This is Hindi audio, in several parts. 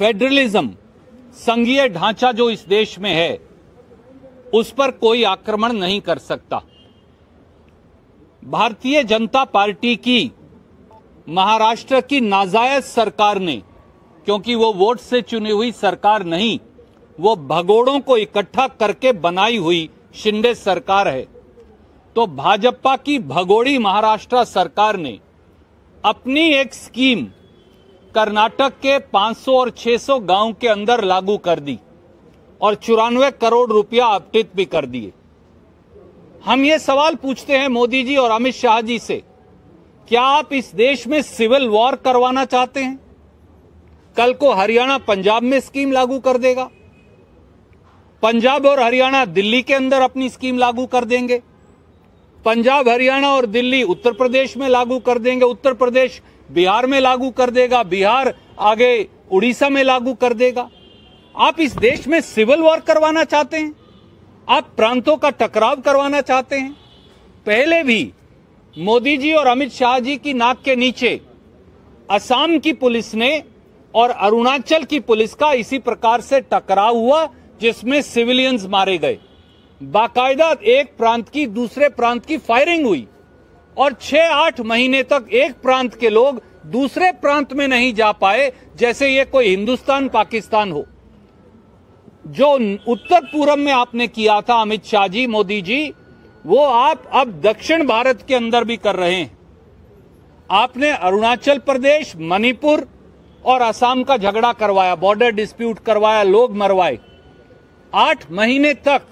फेडरलिज्म संघीय ढांचा जो इस देश में है उस पर कोई आक्रमण नहीं कर सकता भारतीय जनता पार्टी की महाराष्ट्र की नाजायज सरकार ने क्योंकि वो वोट से चुनी हुई सरकार नहीं वो भगोड़ों को इकट्ठा करके बनाई हुई शिंदे सरकार है तो भाजपा की भगोड़ी महाराष्ट्र सरकार ने अपनी एक स्कीम कर्नाटक के 500 और 600 गांव के अंदर लागू कर दी और चौरानवे करोड़ रुपया अपटित भी कर दिए हम ये सवाल पूछते हैं मोदी जी और अमित शाह जी से क्या आप इस देश में सिविल वॉर करवाना चाहते हैं कल को हरियाणा पंजाब में स्कीम लागू कर देगा पंजाब और हरियाणा दिल्ली के अंदर अपनी स्कीम लागू कर देंगे पंजाब हरियाणा और दिल्ली उत्तर प्रदेश में लागू कर देंगे उत्तर प्रदेश बिहार में लागू कर देगा बिहार आगे उड़ीसा में लागू कर देगा आप इस देश में सिविल वॉर करवाना चाहते हैं आप प्रांतों का टकराव करवाना चाहते हैं पहले भी मोदी जी और अमित शाह जी की नाक के नीचे असम की पुलिस ने और अरुणाचल की पुलिस का इसी प्रकार से टकराव हुआ जिसमें सिविलियंस मारे गए बाकायदा एक प्रांत की दूसरे प्रांत की फायरिंग हुई और छह आठ महीने तक एक प्रांत के लोग दूसरे प्रांत में नहीं जा पाए जैसे ये कोई हिंदुस्तान पाकिस्तान हो जो उत्तर पूर्व में आपने किया था अमित शाह जी मोदी जी वो आप अब दक्षिण भारत के अंदर भी कर रहे हैं आपने अरुणाचल प्रदेश मणिपुर और असम का झगड़ा करवाया बॉर्डर डिस्प्यूट करवाया लोग मरवाए आठ महीने तक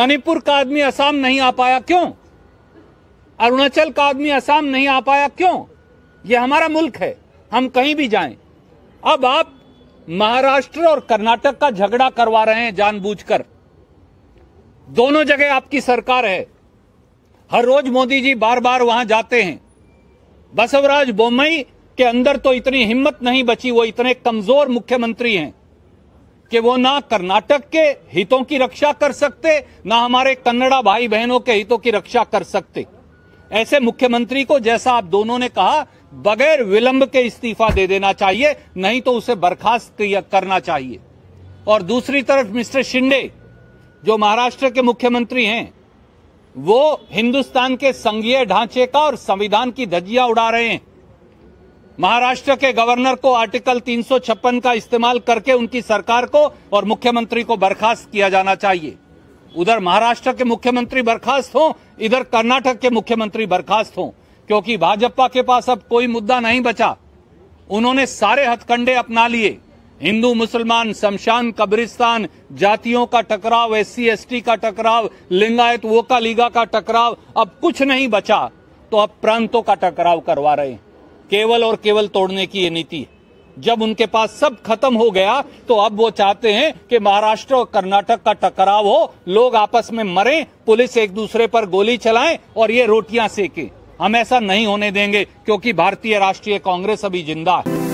मणिपुर का आदमी असम नहीं आ पाया क्यों अरुणाचल का आदमी असम नहीं आ पाया क्यों ये हमारा मुल्क है हम कहीं भी जाएं अब आप महाराष्ट्र और कर्नाटक का झगड़ा करवा रहे हैं जानबूझकर दोनों जगह आपकी सरकार है हर रोज मोदी जी बार बार वहां जाते हैं बसवराज बोमई के अंदर तो इतनी हिम्मत नहीं बची वो इतने कमजोर मुख्यमंत्री हैं कि वो ना कर्नाटक के हितों की रक्षा कर सकते ना हमारे कन्नड़ा भाई बहनों के हितों की रक्षा कर सकते ऐसे मुख्यमंत्री को जैसा आप दोनों ने कहा बगैर विलंब के इस्तीफा दे देना चाहिए नहीं तो उसे बर्खास्त करना चाहिए और दूसरी तरफ मिस्टर शिंदे जो महाराष्ट्र के मुख्यमंत्री हैं वो हिंदुस्तान के संघीय ढांचे का और संविधान की धज्जियां उड़ा रहे हैं महाराष्ट्र के गवर्नर को आर्टिकल तीन का इस्तेमाल करके उनकी सरकार को और मुख्यमंत्री को बर्खास्त किया जाना चाहिए उधर महाराष्ट्र के मुख्यमंत्री बर्खास्त हों इधर कर्नाटक के मुख्यमंत्री बर्खास्त हों क्योंकि भाजपा के पास अब कोई मुद्दा नहीं बचा उन्होंने सारे हथकंडे अपना लिए हिंदू मुसलमान शमशान कब्रिस्तान जातियों का टकराव एस सी का टकराव लिंगायत वो का लीगा का टकराव अब कुछ नहीं बचा तो अब प्रांतों का टकराव करवा रहे हैं केवल और केवल तोड़ने की ये नीति है जब उनके पास सब खत्म हो गया तो अब वो चाहते हैं कि महाराष्ट्र और कर्नाटक का टकराव हो लोग आपस में मरे पुलिस एक दूसरे पर गोली चलाएं और ये रोटियां सेके हम ऐसा नहीं होने देंगे क्योंकि भारतीय राष्ट्रीय कांग्रेस अभी जिंदा है